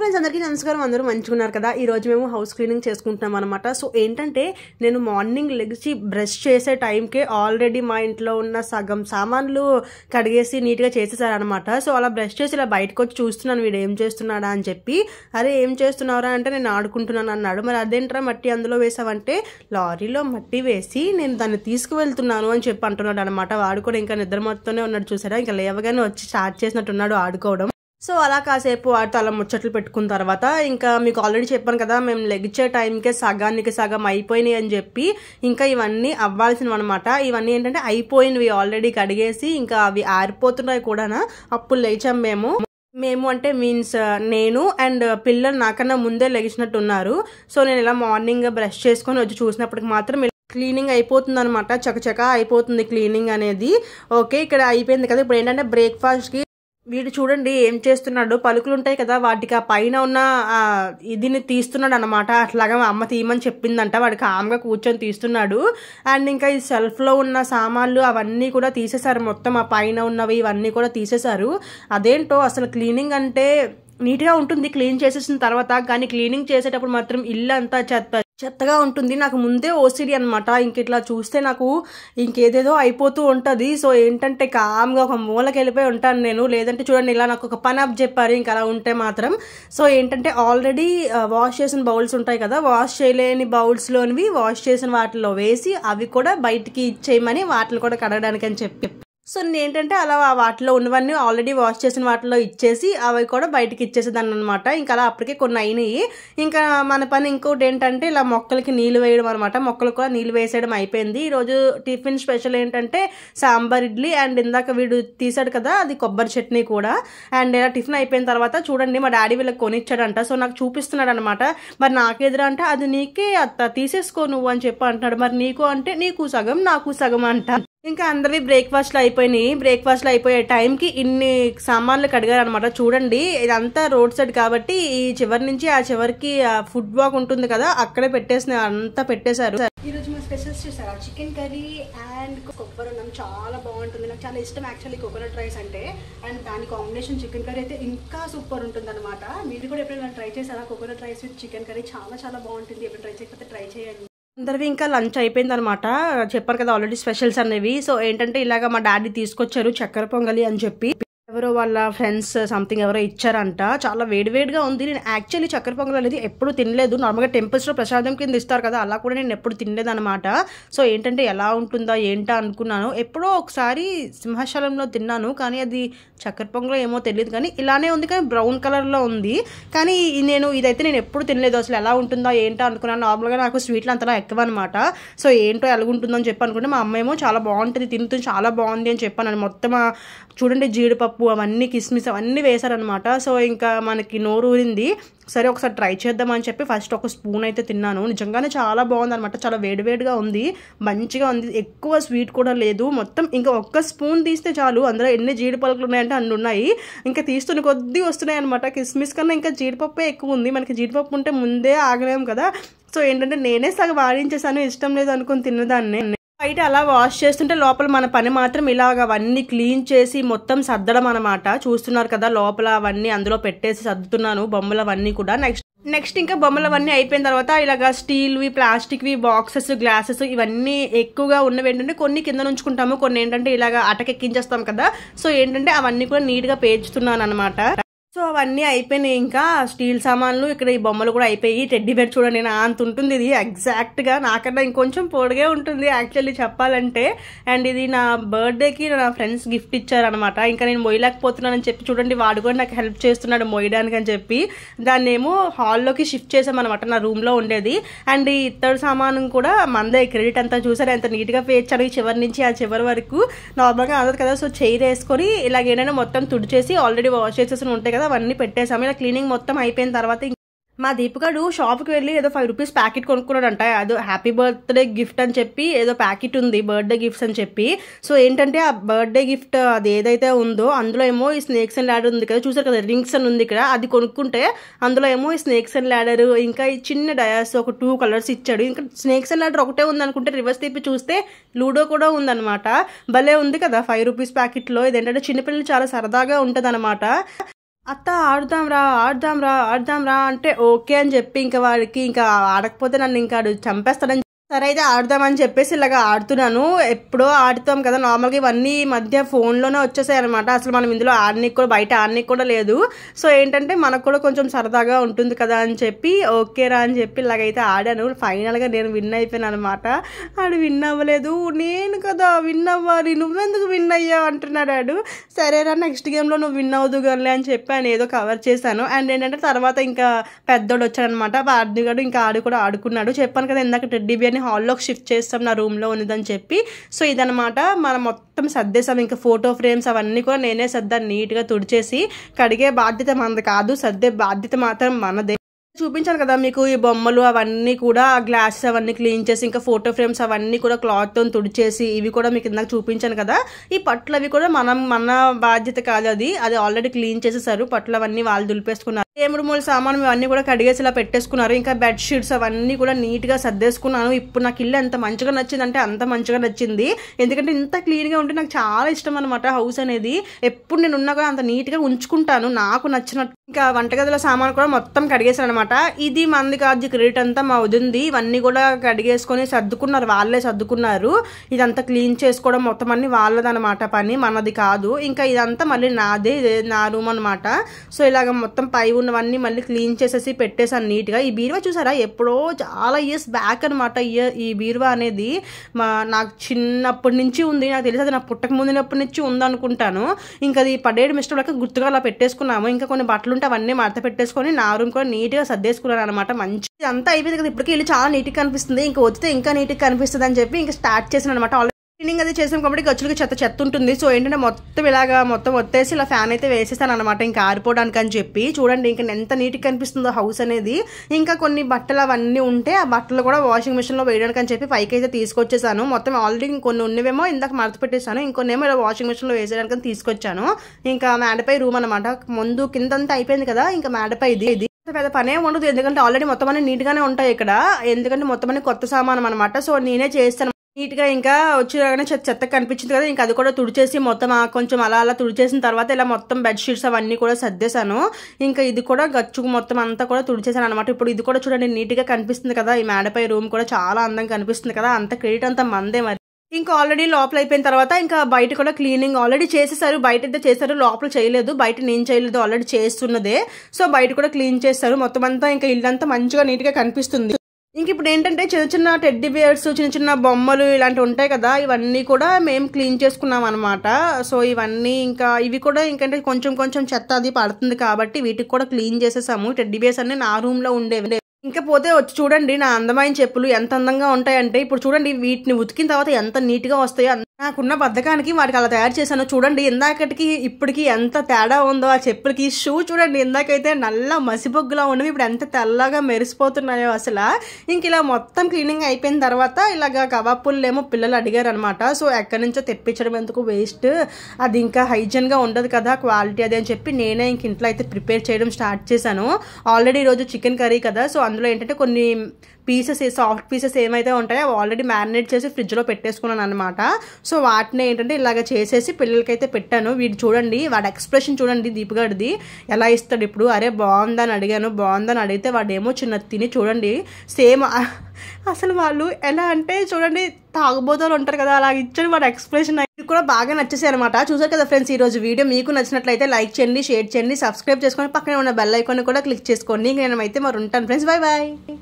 friends అందరికీ నమస్కారం అందరూ మంచుకున్నారు కదా ఈరోజు మేము హౌస్ క్లీనింగ్ చేసుకుంటున్నాం అనమాట సో ఏంటంటే నేను మార్నింగ్ లెగిచి బ్రష్ చేసే టైంకే ఆల్రెడీ మా ఇంట్లో ఉన్న సగం సామాన్లు కడిగేసి నీట్గా చేసేసారనమాట సో అలా బ్రష్ చేసి ఇలా బయటకు వచ్చి చూస్తున్నాను వీడు ఏం చేస్తున్నాడా అని చెప్పి అరే ఏం చేస్తున్నారా అంటే నేను ఆడుకుంటున్నాను అన్నాడు మరి అదేంట్రా మట్టి అందులో వేసావంటే లారీలో మట్టి వేసి నేను దాన్ని తీసుకువెళ్తున్నాను అని చెప్పి అంటున్నాడు అనమాట వాడు కూడా ఇంకా నిద్రమత్తుతోనే ఉన్నాడు చూసారా ఇంకా లేవగానే వచ్చి స్టార్ట్ చేసినట్టున్నాడు ఆడుకోవడం సో అలా కాసేపు వాటితో అలా ముచ్చట్లు పెట్టుకున్న తర్వాత ఇంకా మీకు ఆల్రెడీ చెప్పాను కదా మేము లెగిచ్చే టైంకే సగానికి సగం అయిపోయినాయి అని చెప్పి ఇంకా ఇవన్నీ అవ్వాల్సినవి అనమాట ఇవన్నీ ఏంటంటే అయిపోయినవి ఆల్రెడీ కడిగేసి ఇంకా అవి ఆరిపోతున్నాయి కూడా అప్పుడు లేచాం మేము మేము అంటే మీన్స్ uh, నేను అండ్ పిల్లలు నాకన్నా ముందే ఉన్నారు సో నేను ఇలా మార్నింగ్ బ్రష్ చేసుకొని వచ్చి చూసినప్పటికి మాత్రం క్లీనింగ్ అయిపోతుంది అనమాట చకచక అయిపోతుంది క్లీనింగ్ అనేది ఓకే ఇక్కడ అయిపోయింది కదా ఇప్పుడు ఏంటంటే బ్రేక్ఫాస్ట్కి వీడు చూడండి ఏం చేస్తున్నాడు పలుకులు ఉంటాయి కదా వాటికి ఆ పైన ఉన్న ఇదిని తీస్తున్నాడు అనమాట అట్లాగా అమ్మ తీయమని చెప్పిందంట వాడు కామ్గా కూర్చొని తీస్తున్నాడు అండ్ ఇంకా ఈ సెల్ఫ్లో ఉన్న సామాన్లు అవన్నీ కూడా తీసేశారు మొత్తం ఆ పైన ఉన్నవి ఇవన్నీ కూడా తీసేశారు అదేంటో అసలు క్లీనింగ్ అంటే నీట్గా ఉంటుంది క్లీన్ చేసేసిన తర్వాత కానీ క్లీనింగ్ చేసేటప్పుడు మాత్రం ఇల్లు అంతా చెత్త చెత్తగా ఉంటుంది నాకు ముందే ఓసిడి అనమాట ఇంక ఇట్లా చూస్తే నాకు ఇంకేదేదో అయిపోతూ ఉంటుంది సో ఏంటంటే కామ్గా ఒక మూలకి వెళ్ళిపోయి ఉంటాను నేను లేదంటే చూడండి ఇలా నాకు ఒక పని అప్ చెప్పారు ఇంక అలా ఉంటే మాత్రం సో ఏంటంటే ఆల్రెడీ వాష్ చేసిన బౌల్స్ ఉంటాయి కదా వాష్ చేయలేని బౌల్స్లోనివి వాష్ చేసిన వాటిలో వేసి అవి కూడా బయటికి ఇచ్చేయమని వాటిని కూడా కడగడానికి అని చెప్పి సో నేను ఏంటంటే అలా వాటిలో ఉన్నవన్నీ ఆల్రెడీ వాష్ చేసిన వాటిలో ఇచ్చేసి అవి కూడా బయటకి ఇచ్చేసేదాన్ని అనమాట ఇంకా అలా అప్పటికే కొన్ని అయినాయి ఇంకా మన పని ఇంకోటి ఏంటంటే ఇలా మొక్కలకి నీళ్ళు వేయడం అనమాట మొక్కలు కూడా నీళ్ళు వేసేయడం అయిపోయింది ఈరోజు టిఫిన్ స్పెషల్ ఏంటంటే సాంబార్ ఇడ్లీ అండ్ ఇందాక వీడు తీసాడు కదా అది కొబ్బరి చట్నీ కూడా అండ్ ఇలా టిఫిన్ అయిపోయిన తర్వాత చూడండి మా డాడీ వీళ్ళకి కొనిచ్చాడంట సో నాకు చూపిస్తున్నాడు అనమాట మరి నాకెదురు అంటే అది నీకే అత్త తీసేసుకో నువ్వు అని చెప్పి అంటున్నాడు మరి నీకు అంటే నీకు సగం నాకు సగం అంట ఇంకా అందరివి బ్రేక్ఫాస్ట్లు అయిపోయినాయి బ్రేక్ఫాస్ట్లు అయిపోయే టైంకి ఇన్ని సామాన్లు అనమాట చూడండి ఇదంతా రోడ్ సైడ్ కాబట్టి ఈ చివరి నుంచి ఆ చివరికి ఫుడ్ బాక్ ఉంటుంది కదా అక్కడే పెట్టేసిన అంతా పెట్టేశారు ఈరోజు మా స్పెషల్స్ చేశారు చికెన్ కర్రీ అండ్ కొబ్బరి అన్నం చాలా బాగుంటుంది నాకు చాలా ఇష్టం యాక్చువల్లీ కోకోనట్ రైస్ అంటే అండ్ దాని కాంబినేషన్ చికెన్ కర్రీ అయితే ఇంకా సూపర్ ఉంటుంది అనమాట మీరు కూడా ఎప్పుడైనా ట్రై చేశారా coconut rice with chicken curry చాలా చాలా బాగుంటుంది ఎప్పుడు ట్రై చేయకపోతే ట్రై చేయండి అందరివి ఇంకా లంచ్ అయిపోయింది అనమాట చెప్పారు కదా ఆల్రెడీ స్పెషల్స్ అనేవి సో ఏంటంటే ఇలాగ మా డాడీ తీసుకొచ్చారు చక్కెర పొంగలి అని చెప్పి ఎవరో వాళ్ళ ఫ్రెండ్స్ సంథింగ్ ఎవరో ఇచ్చారంట చాలా వేడివేడిగా ఉంది నేను యాక్చువల్లీ చక్కెర పొంగల్ అనేది ఎప్పుడు తినలేదు నార్మల్గా టెంపుల్స్లో ప్రసాదం కింద ఇస్తారు కదా అలా కూడా నేను ఎప్పుడు తినలేదు అనమాట సో ఏంటంటే ఎలా ఉంటుందా ఏంటా అనుకున్నాను ఎప్పుడో ఒకసారి సింహాచలంలో తిన్నాను కానీ అది చక్కెర పొంగల్ ఏమో తెలియదు కానీ ఇలానే ఉంది కానీ బ్రౌన్ కలర్లో ఉంది కానీ నేను ఇదైతే నేను ఎప్పుడు తినలేదు అసలు ఎలా ఉంటుందా ఏంటో అనుకున్నాను నార్మల్గా నాకు స్వీట్లు అంతలా ఎక్కువ అనమాట సో ఏంటో ఎలాగుంటుందని చెప్పి అనుకుంటే మా అమ్మ ఏమో చాలా బాగుంటుంది తింటుంది చాలా బాగుంది అని చెప్పాను మొత్తం చూడండి జీడిపప్పు అవన్నీ కిస్మిస్ అవన్నీ వేశారనమాట సో ఇంకా మనకి నోరు ఊరింది సరే ఒకసారి ట్రై చేద్దామని చెప్పి ఫస్ట్ ఒక స్పూన్ అయితే తిన్నాను నిజంగానే చాలా బాగుంది అనమాట చాలా వేడివేడిగా ఉంది మంచిగా ఉంది ఎక్కువ స్వీట్ కూడా లేదు మొత్తం ఇంకా ఒక్క స్పూన్ తీస్తే చాలు అందులో ఎన్ని జీడిపలకలు ఉన్నాయంటే అన్ని ఉన్నాయి ఇంకా తీస్తున్న కొద్దీ వస్తున్నాయి అనమాట కిస్మిస్ కన్నా ఇంకా జీడిపప్పే ఎక్కువ ఉంది మనకి జీడిపప్పు ఉంటే ముందే ఆగలేము కదా సో ఏంటంటే నేనే సగం వాడించేసాను ఇష్టం లేదు అనుకుని తిన్నదాన్ని బయట అలా వాష్ చేస్తుంటే లోపల మన పని మాత్రం ఇలాగ అవన్నీ క్లీన్ చేసి మొత్తం సర్దడం అనమాట చూస్తున్నారు కదా లోపల అవన్నీ అందులో పెట్టేసి సర్దుతున్నాను బొమ్మలు అవన్నీ కూడా నెక్స్ట్ నెక్స్ట్ ఇంకా బొమ్మలు అవన్నీ అయిపోయిన తర్వాత ఇలాగ స్టీల్వి ప్లాస్టిక్వి బాక్సెస్ గ్లాసెస్ ఇవన్నీ ఎక్కువగా ఉన్నవి ఏంటంటే కొన్ని కింద నుంచుకుంటాము కొన్ని ఏంటంటే ఇలాగ అటకెక్కించేస్తాం కదా సో ఏంటంటే అవన్నీ కూడా నీట్గా పేర్చుతున్నాను అనమాట సో అవన్నీ అయిపోయినాయి ఇంకా స్టీల్ సామాన్లు ఇక్కడ ఈ బొమ్మలు కూడా అయిపోయి టెడ్డి బెడ్ చూడండి నా అంత ఉంటుంది ఇది ఎగ్జాక్ట్గా నాకన్నా ఇంకొంచెం పొడిగే ఉంటుంది యాక్చువల్లీ చెప్పాలంటే అండ్ ఇది నా బర్త్డేకి నా ఫ్రెండ్స్ గిఫ్ట్ ఇచ్చారనమాట ఇంకా నేను మొయ్యలేకపోతున్నానని చెప్పి చూడండి వాడు కూడా నాకు హెల్ప్ చేస్తున్నాడు మొయ్యడానికి అని చెప్పి దాన్ని ఏమో హాల్లోకి షిఫ్ట్ చేసామన్నమాట నా రూమ్లో ఉండేది అండ్ ఈ ఇత్తడి సామాను కూడా మందే క్రెడిట్ అంతా చూసారు ఎంత నీట్గా పేర్చాను ఈ చివరి నుంచి ఆ చివరి వరకు నార్మల్గా అందదు కదా సో చైర్ వేసుకొని ఇలాగేనైనా మొత్తం తుడిచేసి ఆల్రెడీ వాష్ చేసేసి ఉంటాయి కదా అవన్నీ పెట్టేసాము ఇలా క్లీనింగ్ మొత్తం అయిపోయిన తర్వాత మా దీపికడు షాప్కి వెళ్ళి ఏదో ఫైవ్ రూపీస్ ప్యాకెట్ కొనుక్కున్నాడంట అదో హ్యాపీ బర్త్డే గిఫ్ట్ అని చెప్పి ఏదో ప్యాకెట్ ఉంది బర్త్డే గిఫ్ట్స్ అని చెప్పి సో ఏంటంటే ఆ బర్త్డే గిఫ్ట్ అది ఏదైతే ఉందో అందులో ఏమో ఈ స్నేక్స్ అండ్ ల్యాడర్ ఉంది కదా చూసారు కదా రింగ్స్ అని ఉంది ఇక్కడ అది కొనుక్కుంటే అందులో ఏమో ఈ స్నేక్స్ అండ్ ల్యాడర్ ఇంకా ఈ చిన్న డయాస్ ఒక టూ కలర్స్ ఇచ్చాడు ఇంకా స్నేక్స్ అండ్ ల్యాడర్ ఒకటే ఉంది అనుకుంటే రివర్స్ తీపి చూస్తే లూడో కూడా ఉందన్నమాట భలే ఉంది కదా ఫైవ్ రూపీస్ ప్యాకెట్లో ఇదేంటంటే చిన్నపిల్లలు చాలా సరదాగా ఉంటుంది అత్త ఆడుదాం రా ఆడుదాం రా ఆడుదాం రా అంటే ఓకే అని చెప్పి ఇంకా వాడికి ఇంకా ఆడకపోతే నన్ను ఇంకా చంపేస్తాడని సరే అయితే ఆడదామని చెప్పేసి ఇలాగ ఆడుతున్నాను ఎప్పుడో ఆడుతాం కదా నార్మల్గా ఇవన్నీ మధ్య ఫోన్లోనే వచ్చేసాయి అనమాట అసలు మనం ఇందులో ఆడనికి కూడా బయట ఆడనికి కూడా లేదు సో ఏంటంటే మనకు కూడా కొంచెం సరదాగా ఉంటుంది కదా అని చెప్పి ఓకేరా అని చెప్పి ఇలాగైతే ఆడాను ఫైనల్గా నేను విన్ అయిపోయాను అనమాట ఆడు విన్ అవ్వలేదు నేను కదా విన్ అవ్వాలి నువ్వెందుకు విన్ అయ్యావు అంటున్నాడు ఆడు సరేరా నెక్స్ట్ గేమ్లో నువ్వు విన్ అవుదు కానీ అని చెప్పి ఆయన ఏదో కవర్ చేశాను అండ్ ఏంటంటే తర్వాత ఇంకా పెద్దోడు వచ్చాడనమాట వాడిని ఇంకా ఆడు కూడా ఆడుకున్నాడు చెప్పాను కదా ఇందాక టెడ్డీ బియర్ దాన్ని హాల్లోకి షిఫ్ట్ చేస్తాం నా రూమ్లో ఉన్నదని చెప్పి సో ఇదనమాట మనం మొత్తం సర్దేసాం ఇంకా ఫోటో ఫ్రేమ్స్ అవన్నీ కూడా నేనే సర్దాన్ని నీట్గా తుడిచేసి కడిగే బాధ్యత మనది కాదు సర్దే బాధ్యత మాత్రం మనదే చూపించాను కదా మీకు ఈ బొమ్మలు అవన్నీ కూడా గ్లాసెస్ అవన్నీ క్లీన్ చేసి ఇంకా ఫోటో ఫ్రేమ్స్ అవన్నీ కూడా క్లాత్తో తుడిచేసి ఇవి కూడా మీకు ఇందాక చూపించాను కదా ఈ పట్లు అవి కూడా మనం మన బాధ్యత కాదు అది అది ఆల్రెడీ క్లీన్ చేసేసారు పట్లు అవన్నీ వాళ్ళు దులిపేసుకున్నారు మూడు మూడు సామాన్లు ఇవన్నీ కూడా కడిగేసి ఇలా పెట్టేసుకున్నారు ఇంకా బెడ్షీట్స్ అవన్నీ కూడా నీట్గా సర్దేసుకున్నాను ఇప్పుడు నాకు ఇల్లు ఎంత మంచిగా నచ్చింది అంటే అంత మంచిగా నచ్చింది ఎందుకంటే ఇంత క్లీన్గా ఉంటే నాకు చాలా ఇష్టం అనమాట హౌస్ అనేది ఎప్పుడు నేను ఉన్నా కూడా అంత నీట్గా ఉంచుకుంటాను నాకు నచ్చినట్టు ఇంకా వంటగదిలో సామాన్ కూడా మొత్తం కడిగేశాను అనమాట ఇది మంది కాదు క్రెడిట్ అంతా మా వదింది ఇవన్నీ కూడా కడిగేసుకొని సర్దుకున్నారు వాళ్ళే సర్దుకున్నారు ఇదంతా క్లీన్ చేసుకోవడం మొత్తం అన్ని వాళ్ళదనమాట పని మనది కాదు ఇంకా ఇదంతా మళ్ళీ నాదే నా రూమ్ అనమాట సో ఇలాగ మొత్తం పై ఉన్న ఉన్నవన్నీ మళ్ళీ క్లీన్ చేసేసి పెట్టేశాను నీట్గా ఈ బీరువా చూసారా ఎప్పుడో చాలా ఇయర్స్ బ్యాక్ అనమాట ఇయర్ ఈ బీరువా అనేది మా నాకు చిన్నప్పటి నుంచి ఉంది నాకు తెలిసి అది నా పుట్టక ముందినప్పటి నుంచి ఉందనుకుంటాను ఇంకా అది పడేడు మిస్టర్ గుర్తుగా అలా పెట్టేసుకున్నాము ఇంకా కొన్ని బట్టలు ఉంటే అవన్నీ మడత పెట్టేసుకొని నా రూమ్ కూడా నీట్గా సర్దేసుకున్నాను అనమాట మంచి అంతా అయిపోయింది కదా ఇప్పటికీ వీళ్ళు చాలా నీట్గా కనిపిస్తుంది ఇంకా వచ్చితే ఇంకా నీట్గా కనిపిస్తుంది అని చెప్పి ఇంకా స్టార్ట్ చేసిన అనమాట క్లీనింగ్ అది చేసాం కాబట్టి గచ్చులకి చెత్త చెత్త ఉంటుంది సో ఏంటంటే మొత్తం ఇలాగ మొత్తం వచ్చేసి ఇలా ఫ్యాన్ అయితే వేసేసాను అనమాట ఇంకా ఆరిపోవడానికి అని చెప్పి చూడండి ఇంకా ఎంత నీట్గా కనిపిస్తుందో హౌస్ అనేది ఇంకా కొన్ని బట్టలు అవన్నీ ఉంటే ఆ బట్టలు కూడా వాషింగ్ మిషన్లో వేయడానికి అని చెప్పి పైకి అయితే తీసుకొచ్చేసాను మొత్తం ఆల్రెడీ కొన్ని ఉన్నవేమో ఇందాక మరచి పెట్టేశాను ఇంకొన్నేమో ఇలా వాషింగ్ మిషన్లో వేసేయడానికి తీసుకొచ్చాను ఇంకా మేడపై రూమ్ అనమాట ముందు కిందంతా అయిపోయింది కదా ఇంకా మేడపై ఇది ఇది పెద్ద పనే ఉండదు ఎందుకంటే ఆల్రెడీ మొత్తం అన్ని నీట్గానే ఉంటాయి ఇక్కడ ఎందుకంటే మొత్తం అన్ని కొత్త సామానం అనమాట సో నేనే చేస్తాను నీట్గా ఇంకా వచ్చినాగానే చెత్త చెత్త కనిపించింది కదా ఇంకా అది కూడా తుడిచేసి మొత్తం కొంచెం అలా అలా తుడిచేసిన తర్వాత ఇలా మొత్తం బెడ్షీట్స్ అవన్నీ కూడా సర్దేశాను ఇంకా ఇది కూడా గచ్చు మొత్తం అంతా కూడా తుడిచేసాను అనమాట ఇప్పుడు ఇది కూడా చూడండి నీట్గా కనిపిస్తుంది కదా ఈ మేడపై రూమ్ కూడా చాలా అందంగా కనిపిస్తుంది కదా అంత క్రెడిట్ అంతా మందే మరి ఇంకా ఆల్రెడీ లోపల అయిపోయిన తర్వాత ఇంకా బయట కూడా క్లీనింగ్ ఆల్రెడీ చేసేసారు బయట అయితే చేశారు లోపల చేయలేదు బయట నేను చేయలేదు ఆల్రెడీ చేస్తున్నదే సో బయట కూడా క్లీన్ చేస్తారు మొత్తం అంతా ఇంకా ఇల్లు అంతా మంచిగా నీట్గా కనిపిస్తుంది ఇంక ఇప్పుడు ఏంటంటే చిన్న చిన్న టెడ్డీ బియర్స్ చిన్న చిన్న బొమ్మలు ఇలాంటివి ఉంటాయి కదా ఇవన్నీ కూడా మేము క్లీన్ చేసుకున్నాం అనమాట సో ఇవన్నీ ఇంకా ఇవి కూడా ఇంకంటే కొంచెం కొంచెం చెత్త అది పడుతుంది కాబట్టి వీటికి కూడా క్లీన్ చేసేసాము టెడ్డీ బియర్స్ అన్ని నా రూమ్ లో ఉండేవి ఇంకా పోతే వచ్చి చూడండి నా అందమైన చెప్పులు ఎంత అందంగా ఉంటాయంటే ఇప్పుడు చూడండి వీటిని ఉతికిన తర్వాత ఎంత నీట్ గా వస్తాయో నాకున్న బద్ధకానికి వాటికి అలా తయారు చేశాను చూడండి ఇందాకటికి ఇప్పటికి ఎంత తేడా ఉందో ఆ చెప్పులకి షూ చూడండి ఇందాకైతే నల్ల మసిబొగ్గులా ఉన్నవి ఇప్పుడు ఎంత తెల్లగా మెరిసిపోతున్నాయో అసలు ఇంక ఇలా మొత్తం క్లీనింగ్ అయిపోయిన తర్వాత ఇలాగ కబాబ్ ఏమో పిల్లలు అడిగారు అనమాట సో ఎక్కడి నుంచో తెప్పించడం ఎందుకు వేస్ట్ అది ఇంకా హైజీన్గా ఉండదు కదా క్వాలిటీ అది అని చెప్పి నేనే ఇంక ఇంట్లో అయితే ప్రిపేర్ చేయడం స్టార్ట్ చేశాను ఆల్రెడీ ఈరోజు చికెన్ కర్రీ కదా సో అందులో ఏంటంటే కొన్ని పీసెస్ సాఫ్ట్ పీసెస్ ఏమైతే ఉంటాయో ఆల్రెడీ మ్యారినేట్ చేసి ఫ్రిడ్జ్లో పెట్టేసుకున్నాను అనమాట సో వాటిని ఏంటంటే ఇలాగ చేసేసి పిల్లలకైతే పెట్టాను వీడు చూడండి వాడి ఎక్స్ప్రెషన్ చూడండి దీపిగాడిది ఎలా ఇస్తాడు ఇప్పుడు అరే బాగుందని అడిగాను బాగుందని అడిగితే వాడేమో చిన్న తిని చూడండి సేమ్ అసలు వాళ్ళు ఎలా అంటే చూడండి తాగుబోతులు ఉంటారు కదా అలా ఇచ్చాడు వాడు ఎక్స్ప్రెషన్ మీకు కూడా బాగా నచ్చేసాయి అనమాట చూసారు కదా ఫ్రెండ్స్ ఈ రోజు వీడియో మీకు నచ్చినట్లయితే లైక్ చేయండి షేర్ చేయండి సబ్స్క్రైబ్ చేసుకొని పక్కనే ఉన్న బెల్ ఐకాన్ కూడా క్లిక్ చేసుకోండి నేను అయితే మరి ఉంటాను ఫ్రెండ్స్ బాయ్ బాయ్